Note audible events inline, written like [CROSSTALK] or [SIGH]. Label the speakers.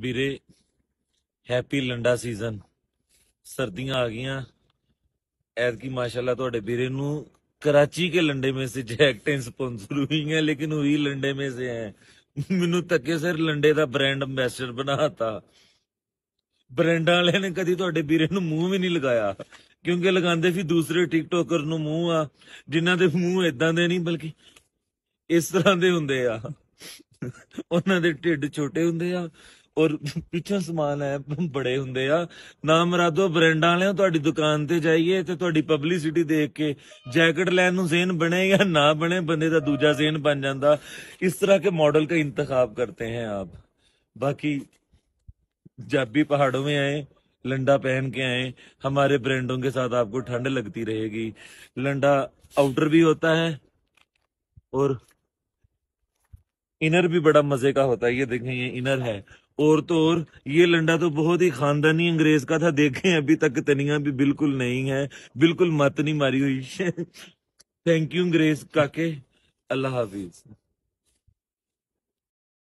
Speaker 1: ਵੀਰੇ happy ਲੰਡਾ season ਸਰਦੀਆਂ ਆ ਗਈਆਂ ਐਤਕੀ ਮਾਸ਼ਾਅੱਲਾ ਤੁਹਾਡੇ ਵੀਰੇ ਨੂੰ ਕੇ ਲੰਡੇ लंडे ਸੇ से जैकटें स्पॉन्सर ਹੋਈਆਂ ਲੇਕਿਨ ਉਹ ਵੀ ਲੰਡੇ में ਸੇ ਹੈ ਮੈਨੂੰ ਤੱਕੇ ਸਿਰ ਲੰਡੇ ਦਾ ਬ੍ਰਾਂਡ ਐਮਬੈਸਡਰ ਬਣਾਤਾ ਬ੍ਰਾਂਡਾਂ ਵਾਲਿਆਂ ਨੇ ਕਦੀ ਤੁਹਾਡੇ ਵੀਰੇ ਨੂੰ ਮੂੰਹ ਵੀ ਨਹੀਂ ਲਗਾਇਆ ਕਿਉਂਕਿ ਲਗਾਉਂਦੇ ਸੀ ਦੂਸਰੇ ਟਿਕਟੋਕਰ ਨੂੰ ਮੂੰਹ ਆ ਜਿਨ੍ਹਾਂ ਦੇ ਮੂੰਹ ਇਦਾਂ ਦੇ ਨਹੀਂ ਬਲਕਿ ਇਸ ਤਰ੍ਹਾਂ ਦੇ ਹੁੰਦੇ ਆ ਉਹਨਾਂ ਦੇ ਢਿੱਡ ਛੋਟੇ ਹੁੰਦੇ ਆ और ਪਿੱਛੋਂ ਸਮਾਨ ਹੈ ਬੜੇ ਹੁੰਦੇ ਆ ਨਾ ਮਰਾਦੋ ਬ੍ਰਾਂਡਾਂ ਵਾਲਿਆਂ ਤੁਹਾਡੀ ਦੁਕਾਨ ਤੇ ਜਾਈਏ ਤੇ ਤੁਹਾਡੀ ਪਬਲਿਸਿਟੀ ਦੇਖ ਕੇ ਜੈਕਟ ਲੈਣ ਨੂੰ ਜ਼ੇਨ ਬਣੇ ਜਾਂ ਨਾ ਬਣੇ ਬੰਦੇ ਦਾ ਦੂਜਾ ਜ਼ੇਨ के मॉडल का इंतखाब करते हैं आप बाकी जाबी पहाड़ों में आए लंडा पहन के आए हमारे ब्रांडों के साथ आपको ठंड लगती रहेगी लंडा आउटर भी होता है और इनर भी बड़ा मजे का होता है ये देखें ये इनर है और तो और ये लंडा तो बहुत ही खानदानी अंग्रेज का था देखें अभी तक तनिया भी बिल्कुल नहीं है बिल्कुल मत नहीं मारी हुई थैंक [LAUGHS] यू अंग्रेज काके अल्लाह हाफिज